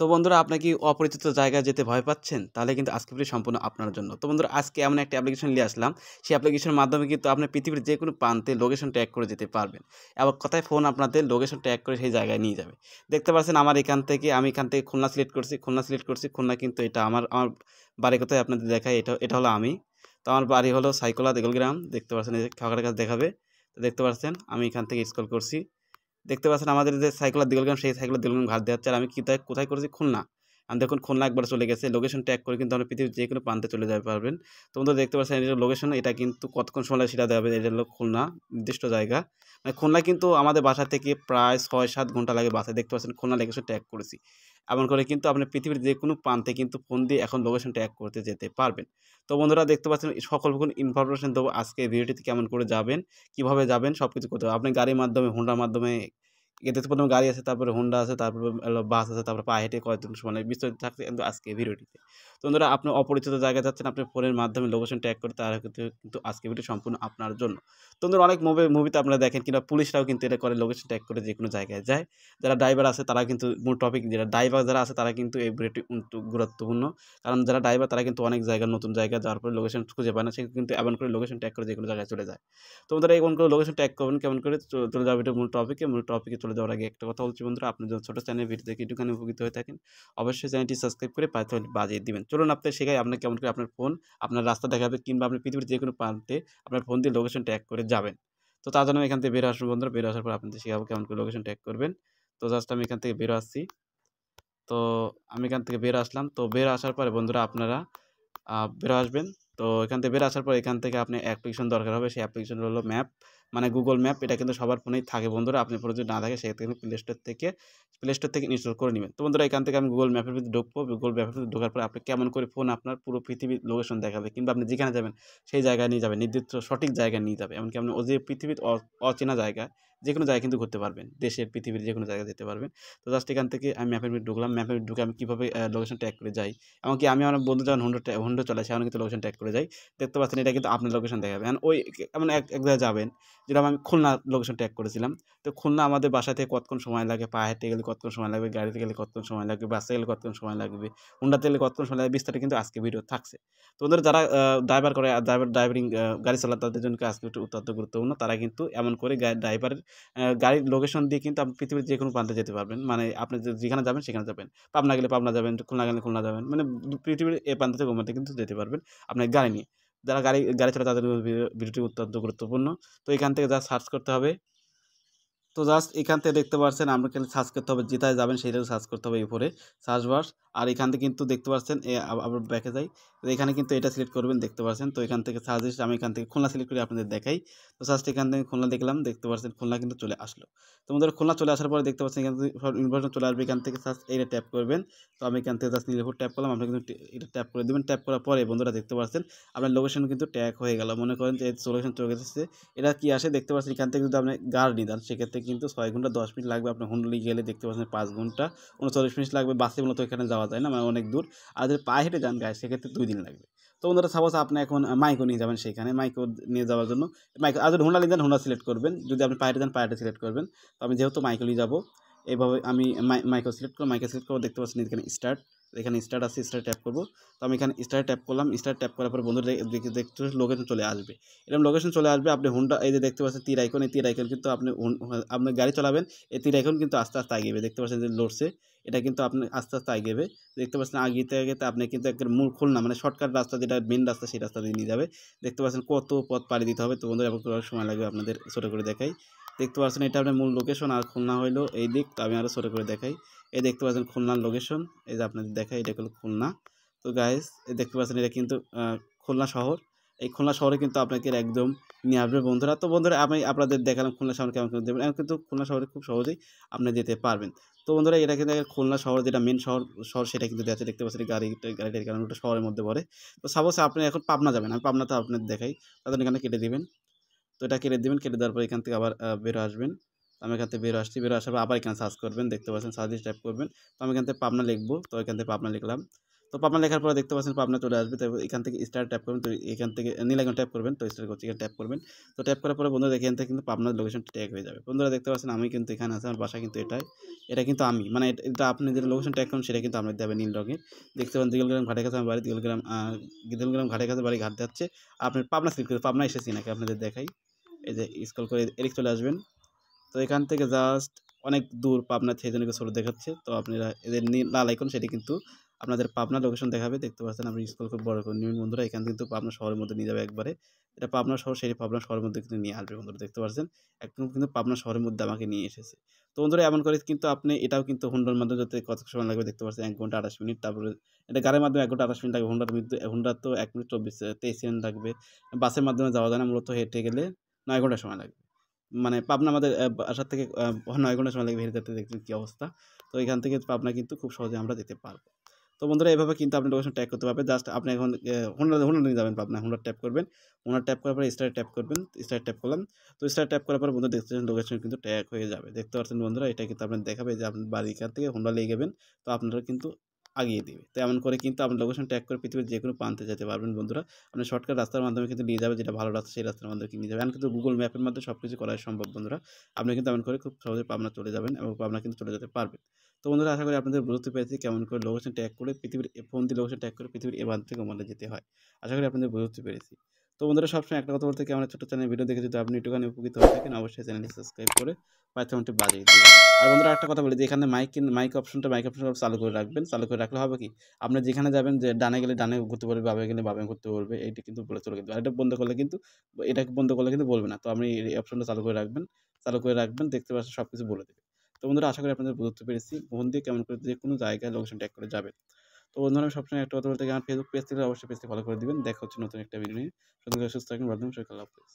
তো বন্ধুরা আপনার কি অপরিচিত জায়গায় যেতে ভয় পাচ্ছেন তাহলে কিন্তু আজকে পুরো সম্পূর্ণ আপনার জন্য তো বন্ধুরা আজকে এমন একটা অ্যাপ্লিকেশন নিয়ে আসলাম সেই অ্যাপ্লিকেশনের মাধ্যমে কিন্তু আপনি পৃথিবীর যে কোনো প্রান্তে লোকেশন ট্যাগ করে যেতে পারবেন এবং কথায় ফোন আপনাদের লোকেশন ট্যাগ করে সেই জায়গায় নিয়ে যাবে দেখতে পাচ্ছেন আমার এখান থেকে আমি এখান থেকে খুলনা সিলেক্ট করছি খুলনা সিলেক্ট করছি খুলনা কিন্তু এটা আমার আমার বাড়ি কোথায় আপনাদের দেখায় এটা এটা হলো আমি তো আমার বাড়ি হলো সাইকোলা দেগলগ্রাম গ্রাম দেখতে পাচ্ছেন খাগড়ার কাছে দেখাবে তো দেখতে পাচ্ছেন আমি এখান থেকে স্কল করছি দেখতে পাচ্ছেন আমাদের যে সাইকেলার দিগলগ্রাম সেই সাইকেলার দিগলগ্রাম ঘাট দেওয়া হচ্ছে আর আমি কোথায় কোথায় করেছি খুলনা দেখুন খুলনা একবার চলে গেছে লোকেশন ট্যাগ করে কিন্তু আমরা পৃথিবীর যে কোনো প্রান্তে চলে যেতে পারবেন তো দেখতে পাচ্ছেন এটা লোকেশন এটা কিন্তু কতক্ষণ সময় সেটা দেওয়া হবে এটা হলো খুলনা নির্দিষ্ট জায়গা মানে খুলনা কিন্তু আমাদের বাসা থেকে প্রায় ছয় সাত ঘন্টা লাগে বাসায় দেখতে পাচ্ছেন খুলনা লোকেশন ট্যাগ করেছি এমন করে কিন্তু আপনি পৃথিবীর যে কোনো প্রান্তে কিন্তু ফোন দিয়ে এখন লোকেশন ট্যাগ করতে যেতে পারবেন তো বন্ধুরা দেখতে পাচ্ছেন সকল কোন ইনফরমেশন দেবো আজকে ভিডিওটিতে কেমন করে যাবেন কিভাবে যাবেন সব কিছু করতে হবে আপনি গাড়ির মাধ্যমে হোন্ডার মাধ্যমে এদের প্রথমে গাড়ি আছে তারপরে হোন্ডা আছে তারপরে বাস আছে তারপরে পা হেঁটে কয়েকদিন মানে বিস্তারিত থাকছে কিন্তু আজকে ভিডিওটিতে তো ধরা আপনি অপরিচিত জায়গায় যাচ্ছেন আপনি ফোনের মাধ্যমে লোকেশন ট্যাগ করে তারা কিন্তু আজকে ভিডিও সম্পূর্ণ আপনার জন্য তো ধরো অনেক মুভি মুভিতে আপনারা দেখেন কিনা পুলিশরাও কিন্তু এটা করে লোকেশন ট্যাগ করে যে কোনো জায়গায় যায় যারা ড্রাইভার আছে তারা কিন্তু মূল টপিক যারা ড্রাইভার যারা আছে তারা কিন্তু এই ভিডিওটি গুরুত্বপূর্ণ কারণ যারা ড্রাইভার তারা কিন্তু অনেক জায়গা নতুন জায়গায় যাওয়ার পরে লোকেশন খুঁজে পায় না সে কিন্তু এমন করে লোকেশন ট্যাগ করে যে কোনো জায়গায় চলে যায় তো ধরো এমন করে লোকেশন ট্যাগ করবেন কেমন করে চলে যাবে এটা মূল টপিকে মূল টপিকে চলে চলে দেওয়ার আগে একটা কথা বলছি বন্ধুরা আপনি যদি ছোটো চ্যানেল ভিডিও দেখে একটুখানি উপকৃত হয়ে থাকেন অবশ্যই চ্যানেলটি সাবস্ক্রাইব করে তাহলে বাজিয়ে দিবেন চলুন আপনার শেখায় আপনার কেমন করে আপনার ফোন আপনার রাস্তা দেখাবে কিংবা আপনি পৃথিবীর যে কোনো প্রান্তে আপনার ফোন দিয়ে লোকেশন ট্যাগ করে যাবেন তো তার জন্য এখান থেকে বেরো আসবো বন্ধুরা বেরো আসার পর আপনাদের শেখাবো কেমন করে লোকেশন ট্যাগ করবেন তো জাস্ট আমি এখান থেকে বেরো আসছি তো আমি এখান থেকে বের আসলাম তো বের আসার পরে বন্ধুরা আপনারা বেরো আসবেন তো এখান থেকে বের আসার পর এখান থেকে আপনি অ্যাপ্লিকেশন দরকার হবে সেই অ্যাপ্লিকেশন হলো ম্যাপ মানে গুগল ম্যাপ এটা কিন্তু সবার ফোনেই থাকে বন্ধুরা আপনি ফোনে যদি না থাকে সেক্ষেত্রে কিন্তু প্লে স্টোর থেকে প্লে স্টোর থেকে ইনস্টল করে নেবেন তো বন্ধুরা এখান থেকে আমি গুগল ম্যাপের ভিতরে ঢুকবো গুগল ম্যাপের ভিতরে ঢোকার পরে আপনি কেমন করে ফোন আপনার পুরো পৃথিবীর লোকেশন দেখাবে কিংবা আপনি যেখানে যাবেন সেই জায়গায় নিয়ে যাবেন নির্দিষ্ট সঠিক জায়গায় নিয়ে যাবে এমনকি আপনি যে পৃথিবীর অচেনা জায়গা যে কোনো জায়গায় কিন্তু ঘুরতে পারবেন দেশের পৃথিবীর যে কোনো জায়গায় যেতে পারবেন তো জাস্ট এখান থেকে আমি ম্যাপের ভিতরে ঢুকলাম ম্যাপের ঢুকে আমি কীভাবে লোকেশন ট্র্যাক করে যাই এমনকি আমি আমার বন্ধু যখন হন্ডো হন্ডো চলে আমি কিন্তু লোকেশন ট্র্যাক করে যাই দেখতে পাচ্ছেন এটা কিন্তু আপনার লোকেশন দেখাবে ওই এমন এক জায়গায় যাবেন যেরকম আমি খুলনা লোকেশন ট্যাগ করেছিলাম তো খুলনা আমাদের বাসা থেকে কতক্ষণ সময় লাগে পা হেঁটে গেলে কতক্ষণ সময় লাগবে গাড়িতে গেলে কতক্ষণ সময় লাগবে বাসে গেলে কতক্ষণ সময় লাগবে হুন্ডাতে গেলে কতক্ষণ সময় লাগবে বিস্তারিত কিন্তু আজকে ভিডিও থাকছে তো ওদের যারা ড্রাইভার করে ড্রাইভার ড্রাইভিং গাড়ি চালা তাদের জন্য আজকে একটু অত্যন্ত গুরুত্বপূর্ণ তারা কিন্তু এমন করে ড্রাইভারের গাড়ির লোকেশন দিয়ে কিন্তু আপনি পৃথিবীর যে কোনো প্রান্তে যেতে পারবেন মানে আপনি যেখানে যাবেন সেখানে যাবেন পাবনা গেলে পাবনা যাবেন খুলনা গেলে খুলনা যাবেন মানে পৃথিবীর এ প্রান্ত থেকে ওখান কিন্তু যেতে পারবেন আপনার গাড়ি নিয়ে যারা গাড়ি গাড়ি চলে তাদের ভিডিওটি অত্যন্ত গুরুত্বপূর্ণ তো এখান থেকে যা সার্চ করতে হবে তো জাস্ট এখান থেকে দেখতে পাচ্ছেন আপনাকে সার্চ করতে হবে যেটায় যাবেন সেটাকে সার্চ করতে হবে উপরে সার্চ বাস আর এখান থেকে কিন্তু দেখতে পাচ্ছেন আবার ব্যাকে যাই এখানে কিন্তু এটা সিলেক্ট করবেন দেখতে পাচ্ছেন তো এখান থেকে সাজেস্ট আমি এখান থেকে খুলনা সিলেক্ট করে আপনাদের দেখাই তো সাজ এখান থেকে খুলনা দেখলাম দেখতে পাচ্ছেন খুলনা কিন্তু চলে আসলো তো আমাদের খুলনা চলে আসার পরে দেখতে পাচ্ছেন এখান থেকে ইনভার্সন চলে আসবে এখান থেকে এটা ট্যাপ করবেন তো আমি এখান থেকে জাস্ট নীলপুর ট্যাপ করলাম আপনি কিন্তু এটা ট্যাপ করে দেবেন ট্যাপ করার পরে বন্ধুরা দেখতে পাচ্ছেন আপনার লোকেশন কিন্তু ট্যাগ হয়ে গেল মনে করেন যে লোকেশন চলে গেছে এটা কি আসে দেখতে পাচ্ছেন এখান থেকে যদি আপনি গাড়ি দেন সেক্ষেত্রে কিন্তু ছয় ঘন্টা দশ মিনিট লাগবে আপনার হুন্ডলি গেলে দেখতে পাচ্ছেন পাঁচ ঘন্টা উনচল্লিশ মিনিট লাগবে বাসে মূলত এখানে যাওয়া যাওয়া যায় না মানে অনেক দূর আর যদি পায়ে হেঁটে যান গায়ে সেক্ষেত্রে দুই দিন লাগবে তো ওনারা সাপোজ আপনি এখন মাইকো নিয়ে যাবেন সেখানে মাইকো নিয়ে যাওয়ার জন্য মাইকো আর যদি হোন্ডা নিয়ে যান হোন্ডা সিলেক্ট করবেন যদি আপনি পায়ে যান পায়েটা সিলেক্ট করবেন তো আমি যেহেতু মাইকো নিয়ে যাবো এইভাবে আমি মাইকো সিলেক্ট করবো মাইকো সিলেক্ট করে দেখতে পাচ্ছি এখানে স্টার্ট এখানে স্টার্ট আছে স্টার ট্যাপ করবো তো আমি এখানে স্টার ট্যাপ করলাম স্টার ট্যাপ করার পর বন্ধুরা দেখতে লোকেশন চলে আসবে এরকম লোকেশন চলে আসবে আপনি হুন্ডা এই যে দেখতে পাচ্ছেন তীর আইকন এই তীর আইকন কিন্তু আপনি আপনার গাড়ি চালাবেন এই তীর আইকন কিন্তু আস্তে আস্তে আগেবে দেখতে পাচ্ছেন যে লড়ছে এটা কিন্তু আপনি আস্তে আস্তে আগেবে দেখতে পাচ্ছেন আগে আগেতে আপনি কিন্তু একদম মূল খুলনা মানে শর্টকাট রাস্তা যেটা মেন রাস্তা সেই রাস্তা দিয়ে নিয়ে যাবে দেখতে পাচ্ছেন কত পথ পাড়ি দিতে হবে তো বন্ধুরা সময় লাগবে আপনাদের ছোটো করে দেখাই দেখতে পাচ্ছেন এটা আপনার মূল লোকেশন আর খুলনা হইলো এই দিক তো আমি আরও ছোটো করে দেখাই এই দেখতে পাচ্ছেন খুলনার লোকেশন এই যে আপনাদের দেখাই এটা হলো খুলনা তো গাইস এই দেখতে পাচ্ছেন এটা কিন্তু খুলনা শহর এই খুলনা শহরে কিন্তু আপনাকে একদম নিয়ে আসবে বন্ধুরা তো বন্ধুরা আমি আপনাদের দেখালাম খুলনা শহর কেমন কেমন দেবেন কিন্তু খুলনা শহরে খুব সহজেই আপনি যেতে পারবেন তো বন্ধুরা এটা কিন্তু খুলনা শহর যেটা মেন শহর শহর সেটা কিন্তু দেখা দেখতে পাচ্ছেন গাড়ি গাড়িটার কারণে ওটা শহরের মধ্যে পড়ে তো সাপোজ আপনি এখন পাবনা যাবেন আমি পাবনাতে আপনাদের দেখাই তাদের এখানে কেটে দেবেন তো এটা কেটে দেবেন কেটে দেওয়ার পর এখান থেকে আবার বেরো আসবেন আমি এখান থেকে বেরো আসছি বেরো আসার পর আবার এখানে সার্চ করবেন দেখতে পাচ্ছেন সার্চ টাইপ করবেন তো আমি এখান থেকে পাবনা লিখবো তো এখান থেকে পাবনা লিখলাম তো পাবনা লেখার পর দেখতে পাচ্ছেন পাবনা চলে আসবে তো এখান থেকে স্টার ট্যাপ করবেন তো এখান থেকে নীলাগন ট্যাপ করবেন তো স্টার করছি ট্যাপ করবেন তো ট্যাপ করার পরে বন্ধুরা এখান থেকে কিন্তু পাবনার লোকেশন ট্যাগ হয়ে যাবে বন্ধুরা দেখতে পাচ্ছেন আমি কিন্তু এখানে আছে আমার বাসা কিন্তু এটাই এটা কিন্তু আমি মানে এটা আপনি যেটা লোকেশন ট্যাগ করুন সেটা কিন্তু আপনার দেবেন নীল রঙে দেখতে পাচ্ছেন দিগলগ্রাম ঘাটের কাছে আমার বাড়ি দিগলগ্রাম দিগলগ্রাম ঘাটের কাছে বাড়ি ঘাট যাচ্ছে আপনি পাবনা সিলেক্ট করে পাবনা এসেছি নাকি আপনাদের দেখাই এই যে স্কল করে এদিক চলে আসবেন তো এখান থেকে জাস্ট অনেক দূর পাবনা সেই জন্য ছোটো দেখাচ্ছে তো আপনারা এদের লাল আইকন সেটি কিন্তু আপনাদের পাবনা লোকেশন দেখাবে দেখতে পাচ্ছেন আপনি স্কুল খুব বড় করে নিবেন বন্ধুরা এখান কিন্তু পাবনা শহরের মধ্যে নিয়ে যাবে একবারে এটা পাবনা শহর সেটি পাবনা শহরের মধ্যে কিন্তু নিয়ে আসবে বন্ধুরা দেখতে পাচ্ছেন একদম কিন্তু পাবনা শহরের মধ্যে আমাকে নিয়ে এসেছে তো বন্ধুরা এমন করে কিন্তু আপনি এটাও কিন্তু হুন্ডার মাধ্যমে যাতে কত সময় লাগবে দেখতে পাচ্ছেন এক ঘন্টা আঠাশ মিনিট তারপরে এটা গাড়ির মাধ্যমে এক ঘন্টা আঠাশ মিনিট লাগবে হুন্ডার মধ্যে হুন্ডার তো এক মিনিট চব্বিশ তেইশ সেকেন্ড লাগবে বাসের মাধ্যমে যাওয়া যায় না মূলত হেঁটে গেলে নয় ঘন্টা সময় লাগবে মানে পাবনা আমাদের আসার থেকে নয় ঘন্টা সময় লাগবে হেরিদাতে দেখতে কী অবস্থা তো এখান থেকে পাবনা কিন্তু খুব সহজে আমরা যেতে পারবো তো বন্ধুরা এভাবে কিন্তু আপনি লোকেশন ট্যাপ করতে পারবেন জাস্ট আপনি এখন হোন্ডা হোন্ডা নিয়ে যাবেন পাবনা হোন্ডার ট্যাপ করবেন হোন্ডার ট্যাপ করার পরে স্টার ট্যাপ করবেন স্টার ট্যাপ করলাম তো স্টার ট্যাপ করার পর বন্ধুরা দেখতে লোকেশন কিন্তু ট্যাক হয়ে যাবে দেখতে পাচ্ছেন বন্ধুরা এটা কিন্তু আপনার দেখাবে যে আপনি বাড়ি থেকে হোন্ডা লেগে যাবেন তো আপনারা কিন্তু আগিয়ে দেবে তো এমন করে কিন্তু আপনি লোকেশন ট্যাগ করে পৃথিবীর যে কোনো প্রান্তে যেতে পারবেন বন্ধুরা আপনি শর্টকাট রাস্তার মাধ্যমে কিন্তু নিয়ে যাবে যেটা ভালো রাস্তা সেই রাস্তার মাধ্যমে নিয়ে যাবেন কিন্তু গুগল ম্যাপের মাধ্যমে সব কিছু করা সম্ভব বন্ধুরা আপনি কিন্তু এমন করে খুব সহজে পাবনা চলে যাবেন এবং পাবনা কিন্তু চলে যেতে পারবেন তো বন্ধুরা আশা করি আপনাদের বুঝতে পেরেছি কেমন করে লোকেশন ট্যাগ করে পৃথিবীর ফোন দিয়ে লোকেশন ট্যাগ করে পৃথিবীর এ থেকে ওমানে যেতে হয় আশা করি আপনাদের বুঝতে পেরেছি তো বন্ধুরা সবসময় একটা কথা বলতে আমার ছোটো চ্যানেল ভিডিও দেখে যদি আপনি একটুখানি উপকৃত হয়ে থাকেন অবশ্যই চ্যানেলটি সাবস্ক্রাইব করে পাইথনটি বাজিয়ে দিন আর বন্ধুরা একটা কথা বলি যে এখানে মাইক মাইক অপশনটা মাইক অপশনটা চালু করে রাখবেন চালু করে রাখলে হবে কি আপনি যেখানে যাবেন যে ডানে গেলে ডানে ঘুরতে পারবে বাবে গেলে বাবে ঘুরতে পারবে এইটা কিন্তু বলে চলে কিন্তু আর এটা বন্ধ করলে কিন্তু এটাকে বন্ধ করলে কিন্তু বলবে না তো আপনি এই অপশনটা চালু করে রাখবেন চালু করে রাখবেন দেখতে পাচ্ছেন সব কিছু বলে দেবে তো বন্ধুরা আশা করি আপনাদের বুঝতে পেরেছি বন্ধু কেমন করে যে কোনো জায়গায় লোকেশন ট্যাগ করে যাবেন তো বন্ধুরা আমি সবসময় একটা কথা বলতে আমার ফেসবুক পেজ থেকে অবশ্যই পেজটি ফলো করে দেবেন দেখা হচ্ছে নতুন একটা ভিডিও নিয়ে সুস্থ থাকেন বাধ্যম সকাল হাফিজ